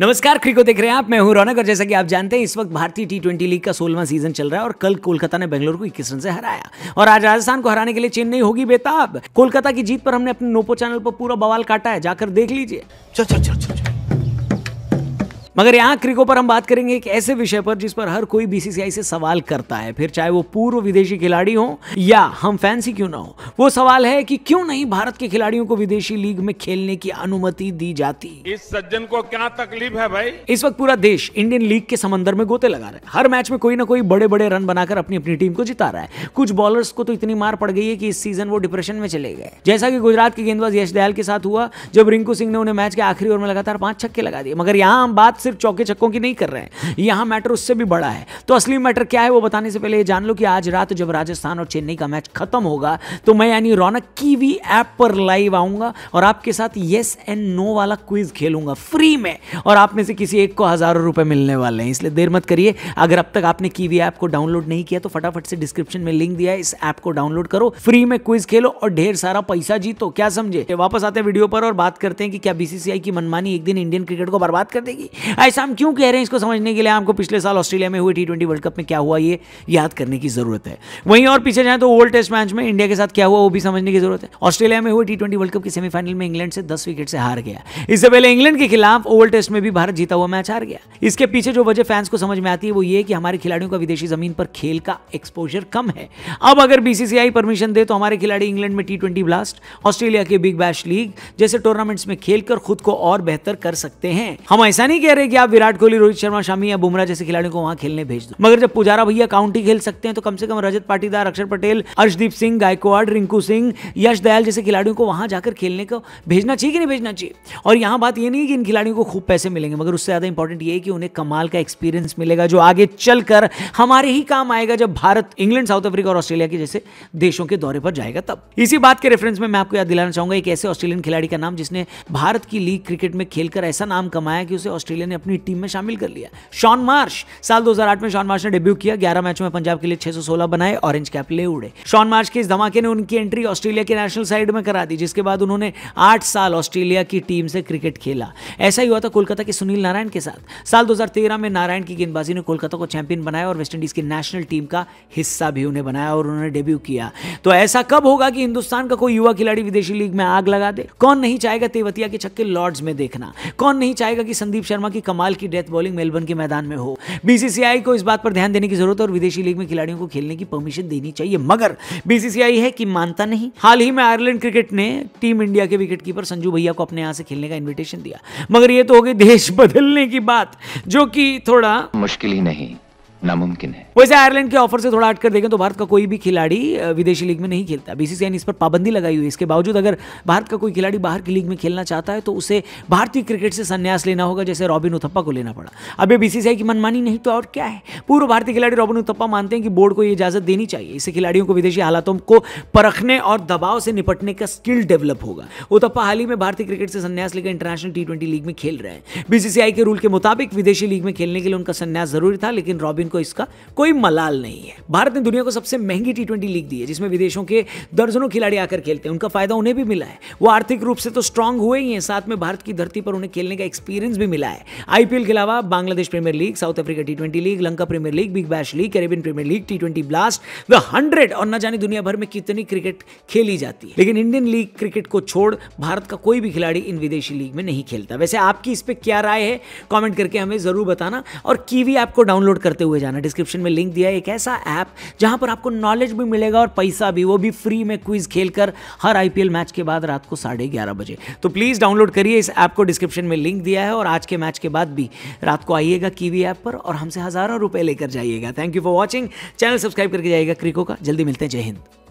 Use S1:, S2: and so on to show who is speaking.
S1: नमस्कार क्रिको देख रहे हैं आप मैं हूं रौनक और जैसा कि आप जानते हैं इस वक्त भारतीय टी ट्वेंटी लीग का सोलवा सीजन चल रहा है और कल कोलकाता ने बेंगलोर को इक्कीस रन से हराया और आज राजस्थान को हराने के लिए चेन्नई होगी बेताब कोलकाता की जीत पर हमने अपने नोपो चैनल पर पूरा बवाल काटा है जाकर देख लीजिए चल चल चल चल मगर यहाँ क्रिको पर हम बात करेंगे एक ऐसे विषय पर जिस पर हर कोई बीसीसीआई से सवाल करता है फिर चाहे वो पूर्व विदेशी खिलाड़ी हो या हम फैंसी क्यों ना हो वो सवाल है कि क्यों नहीं भारत के खिलाड़ियों को विदेशी लीग में खेलने की अनुमति दी जाती इस सज्जन को क्या तकलीफ है भाई इस वक्त पूरा देश इंडियन लीग के समंदर में गोते लगा रहा है हर मैच में कोई ना कोई बड़े बड़े रन बनाकर अपनी अपनी टीम को जिता रहा है कुछ बॉलर्स को तो इतनी मार पड़ गई है कि इस सीजन वो डिप्रेशन में चले गए जैसा कि गुजरात के गेंदबाज यश दयाल के साथ हुआ जब रिंकू सिंह ने उन्हें मैच के आखिरी ओवर में लगातार पांच छक्के लगा दिए मगर यहाँ हम बात सिर्फ चौके चक्कों की नहीं कर रहे हैं यहां मैटर उससे भी बड़ा है तो असली मैटर क्या है वो बताने से पहले ये जान लो कि आज रात जब राजस्थान और चेन्नई का मैच खत्म होगा तो मैं यानी रौनक की कीवी ऐप पर लाइव आऊंगा और आपके साथ येस एंड नो वाला क्विज खेलूंगा फ्री में और आप में से किसी एक को हजारों रुपए मिलने वाले हैं इसलिए देर मत करिए अगर अब तक आपने कीवी ऐप को डाउनलोड नहीं किया तो फटाफट से डिस्क्रिप्शन में लिंक दिया है इस ऐप को डाउनलोड करो फ्री में क्विज खेलो और ढेर सारा पैसा जीतो क्या समझे वापस आते हैं वीडियो पर और बात करते हैं कि क्या बीसीसीआई की मनमानी एक दिन इंडियन क्रिकेट को बर्बाद कर देगी ऐसा हम क्यों कह रहे हैं इसको समझने के लिए आपको पिछले साल ऑस्ट्रेलिया में हुए टी ट्वेंटी वर्ल्ड कप में क्या हुआ ये याद करने की जरूरत है वहीं और पीछे जाए तो वर्ल्ड टेस्ट मैच में इंडिया के साथ क्या हुआ वो भी समझने की जरूरत है ऑस्ट्रेलिया में हुए टी वर्ल्ड कप के सेमीफाइनल में इंग्लैंड से दस विकेट से हार गया इससे पहले इंग्लैंड के खिलाफ ओवर टेस्ट में भी भारत जीता हुआ मैच हार गया इसके पीछे जो वजह फैंस को समझ में आती है वो ये कि हमारे खिलाड़ियों का विदेशी जमीन पर खेल का एक्सपोजर कम है अब अगर बीसीसीआई परमिशन दे तो हमारे खिलाड़ी इंग्लैंड में टी ट्वेंटी ब्लास्ट ऑस्ट्रेलिया के बिग बैश लीग जैसे टूर्नामेंट्स में खेलकर खुद को और बेहतर कर सकते हैं हम ऐसा नहीं कह रहे है कि आप विराट कोहली रोहित शर्मा शामी या बुमराह जैसे खिलाड़ियों को वहां खेलने भेज दो मगर जब पुजारा भैया काउंटी खेल सकते हैं तो कम से कम रजत पाटीदार अक्षर पटेल अर्शदीप सिंह गायकवाड़ रिंकू सिंह यश दयाल जैसे खिलाड़ियों को वहां जाकर खेलने को भेजना चाहिए कि नहीं भेजना चाहिए और यहां बात यह नहीं कि इन खिलाड़ियों को खूब पैसे मिलेंगे मगर उससे ज्यादा इंपॉर्टेंट ये कि उन्हें कमाल का एक्सपीरियंस मिलेगा जो आगे चलकर हमारे ही काम आएगा जब भारत इंग्लैंड साउथ अफ्रीका और ऑस्ट्रेलिया के जैसे देशों के दौरे पर जाएगा तब इसी बात के रेफरेंस में मैं आपको याद दिलाना चाहूंगा एक ऐसे ऑस्ट्रेलियन खिलाड़ी का नाम जिसने भारत की लीग क्रिकेट में खेलकर ऐसा नाम कमाया कि उसे ऑस्ट्रेलिया ने ने अपनी टीम में शामिल कर लिया शॉन मार्श साल 2008 में शॉन मार्श ने डेब्यू किया 11 मैचों में पंजाब के लिए 616 बनाए ऑरेंज कैप ले उड़े शॉन मार्श के इस धमाके ने उनकी एंट्री ऑस्ट्रेलिया के नेशनल साइड में करा दी जिसके बाद उन्होंने आठ साल ऑस्ट्रेलिया की टीम से क्रिकेट खेला ऐसा ही हुआ था कोलकाता के सुनील नारायण के साथ साल दो में नारायण की गेंदबाजी ने कोलकाता को चैंपियन बनाया और वेस्टइंडीज की नेशनल टीम का हिस्सा भी उन्हें बनाया और उन्होंने डेब्यू किया तो ऐसा कब होगा कि हिंदुस्तान का कोई युवा खिलाड़ी विदेशी लीग में आग लगा दे कौन नहीं चाहेगा तेवतिया के छक्के लॉर्ड्स में देखना कौन नहीं चाहेगा कि संदीप शर्मा की कमाल की डेथ बॉलिंग मेलबर्न के मैदान में हो बीसीसीआई को इस बात पर ध्यान देने की जरूरत है और विदेशी लीग में खिलाड़ियों को खेलने की परमिशन देनी चाहिए मगर बीसीसीआई है कि मानता नहीं हाल ही में आयरलैंड क्रिकेट ने टीम इंडिया के कीपर संजू भैया को अपने यहां से खेलने का इन्विटेशन दिया मगर ये तो हो गई देश बदलने की बात जो कि थोड़ा मुश्किल ही नहीं नामुमकिन है वैसे आयरलैंड के ऑफर से थोड़ा हटकर देखें तो भारत का कोई भी खिलाड़ी विदेशी लीग में नहीं खेलता बीसीसीआई ने इस पर पाबंदी लगाई हुई है इसके बावजूद अगर भारत का कोई खिलाड़ी बाहर की लीग में खेलना चाहता है तो उसे भारतीय क्रिकेट से संन्यास लेना होगा जैसे रॉबिन उथप्पा को लेना पड़ा अब ये बीसीसीआई की मनमानी नहीं तो और क्या है पूर्व भारतीय खिलाड़ी रॉबिन उथप्पा मानते हैं कि बोर्ड को यह इजाजत देनी चाहिए इससे खिलाड़ियों को विदेशी हालातों को परखने और दबाव से निपटने का स्किल डेवलप होगा उथप्पा हाल ही में भारतीय क्रिकेट से संन्यास लेकर इंटरनेशनल टी लीग में खेल रहे हैं बीसीसीआई के रूल के मुताबिक विदेशी लीग में खेलने के लिए उनका संन्यास जरूरी था लेकिन रॉबिन को इसका कोई मलाल नहीं है भारत ने दुनिया को सबसे महंगी टी लीग दी है जिसमें विदेशों के दर्जनों खिलाड़ी आकर खेलते हैं उनका फायदा उन्हें भी मिला है वो आर्थिक रूप से तो स्ट्रांग हुए ही हैं साथ में भारत की धरती पर उन्हें खेलने का एक्सपीरियंस भी मिला है आईपीएल के अलावा Bangladesh Premier League South Africa T League Lanka Premier League Big bash League Caribbean Premier League T twenty Blast the Hundred और न जाने दुनिया भर में कितनी क्रिकेट खेली जाती है लेकिन इंडियन लीग क्रिकेट को छोड़ भारत का कोई भी खिलाड़ी इन विदेशी लीग में नहीं खेलता वैसे आपकी इस पर क्या राय है कॉमेंट करके हमें जरूर बताना और कीवी ऐप को डाउनलोड करते हुए जाना डिस्क्रिप्शन में लिंक दिया है एक ऐसा ऐप जहां पर आपको नॉलेज भी मिलेगा और पैसा भी वो भी फ्री में क्विज खेलकर हर आईपीएल मैच के बाद रात को साढ़े ग्यारह बजे तो प्लीज़ डाउनलोड करिए इस ऐप को डिस्क्रिप्शन में लिंक दिया है और आज के मैच के बाद भी रात को आइएगा कीवी ऐप पर और हमसे हज़ारों रुपये लेकर जाइएगा thank you for watching channel subscribe करके जाइएगा क्रिको का जल्दी मिलते हैं जय हिंद